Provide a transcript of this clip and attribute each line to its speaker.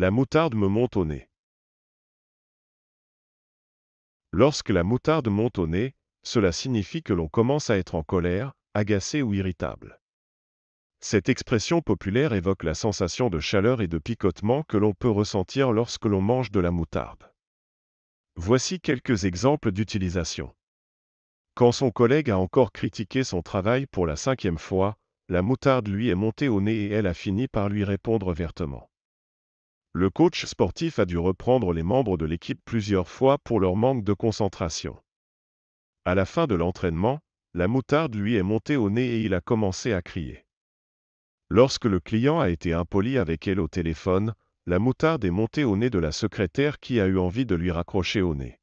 Speaker 1: La moutarde me monte au nez. Lorsque la moutarde monte au nez, cela signifie que l'on commence à être en colère, agacé ou irritable. Cette expression populaire évoque la sensation de chaleur et de picotement que l'on peut ressentir lorsque l'on mange de la moutarde. Voici quelques exemples d'utilisation. Quand son collègue a encore critiqué son travail pour la cinquième fois, la moutarde lui est montée au nez et elle a fini par lui répondre vertement. Le coach sportif a dû reprendre les membres de l'équipe plusieurs fois pour leur manque de concentration. À la fin de l'entraînement, la moutarde lui est montée au nez et il a commencé à crier. Lorsque le client a été impoli avec elle au téléphone, la moutarde est montée au nez de la secrétaire qui a eu envie de lui raccrocher au nez.